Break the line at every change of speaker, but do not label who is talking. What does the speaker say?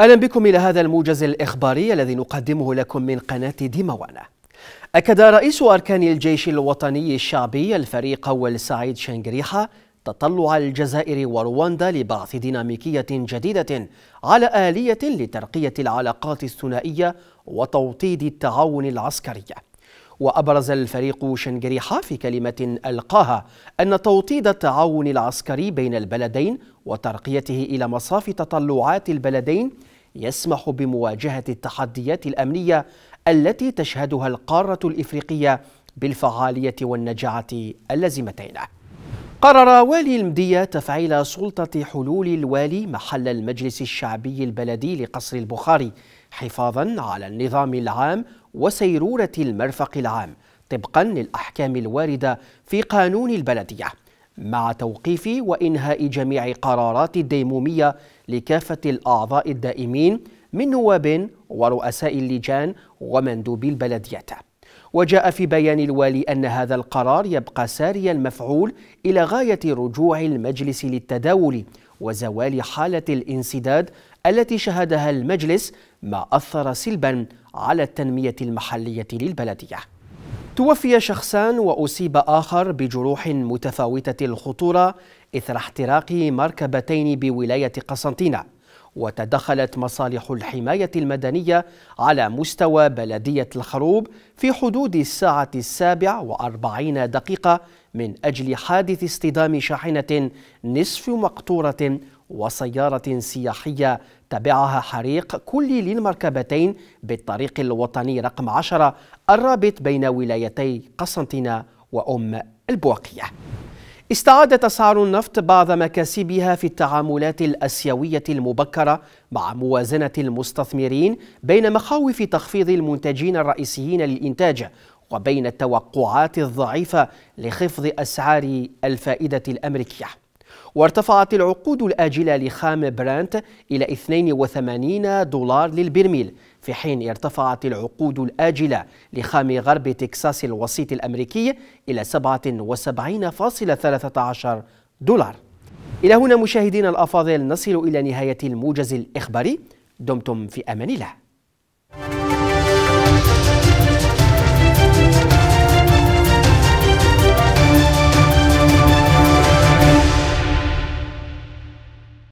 أهلا بكم إلى هذا الموجز الإخباري الذي نقدمه لكم من قناة ديموانا أكد رئيس أركان الجيش الوطني الشعبي الفريق أول سعيد شنجريحة تطلع الجزائر ورواندا لبعث ديناميكية جديدة على آلية لترقية العلاقات الثنائية وتوطيد التعاون العسكري وأبرز الفريق شنجريحة في كلمة ألقاها أن توطيد التعاون العسكري بين البلدين وترقيته إلى مصاف تطلعات البلدين يسمح بمواجهة التحديات الأمنية التي تشهدها القارة الإفريقية بالفعالية والنجاعة اللازمتين قرر والي المدية تفعيل سلطة حلول الوالي محل المجلس الشعبي البلدي لقصر البخاري حفاظا على النظام العام وسيرورة المرفق العام طبقا للأحكام الواردة في قانون البلدية مع توقيف وإنهاء جميع قرارات الديمومية لكافة الأعضاء الدائمين من نواب ورؤساء اللجان ومندوبي البلديات وجاء في بيان الوالي أن هذا القرار يبقى ساري المفعول إلى غاية رجوع المجلس للتداول وزوال حالة الانسداد التي شهدها المجلس ما أثر سلبا على التنمية المحلية للبلدية توفي شخصان وأصيب آخر بجروح متفاوتة الخطورة إثر احتراق مركبتين بولاية قسنطينة وتدخلت مصالح الحماية المدنية على مستوى بلدية الخروب في حدود الساعة السابعة وأربعين دقيقة من أجل حادث اصطدام شاحنة نصف مقطورة وسيارة سياحية تبعها حريق كلي للمركبتين بالطريق الوطني رقم 10 الرابط بين ولايتي قسنطينة وأم البواقية استعاد أسعار النفط بعض مكاسبها في التعاملات الأسيوية المبكرة مع موازنة المستثمرين بين مخاوف تخفيض المنتجين الرئيسيين للإنتاج وبين التوقعات الضعيفة لخفض أسعار الفائدة الأمريكية وارتفعت العقود الآجلة لخام برانت إلى 82 دولار للبرميل في حين ارتفعت العقود الآجلة لخام غرب تكساس الوسيط الأمريكي إلى 77.13 دولار إلى هنا مشاهدينا الأفاضل نصل إلى نهاية الموجز الإخباري دمتم في أمان الله